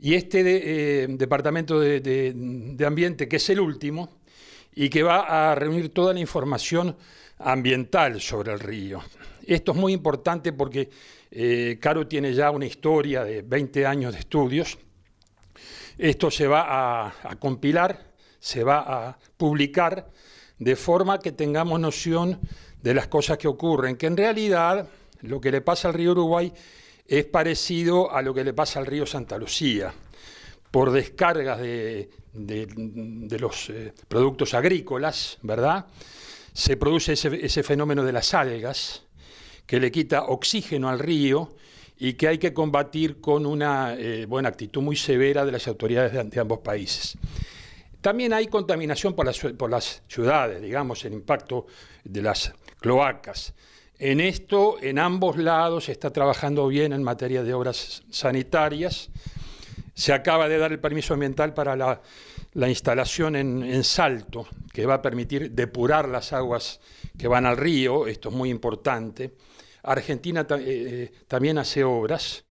Y este eh, Departamento de, Ambiente, que es el último, y que va a reunir toda la información ambiental sobre el río. Esto es muy importante porque eh, Caro tiene ya una historia de 20 años de estudios. Esto se va a compilar, se va a publicar, de forma que tengamos noción de las cosas que ocurren, que en realidad lo que le pasa al río Uruguay es parecido a lo que le pasa al río Santa Lucía por descargas de, los eh, productos agrícolas, ¿verdad? Se produce ese, fenómeno de las algas que le quita oxígeno al río y que hay que combatir con una eh, buena actitud muy severa de las autoridades de, ambos países. También hay contaminación por las, por las ciudades, digamos, el impacto de las cloacas. En esto, en ambos lados, se está trabajando bien en materia de obras sanitarias. Se acaba de dar el permiso ambiental para la, instalación en, Salto, que va a permitir depurar las aguas que van al río, esto es muy importante. Argentina eh, eh, también hace obras.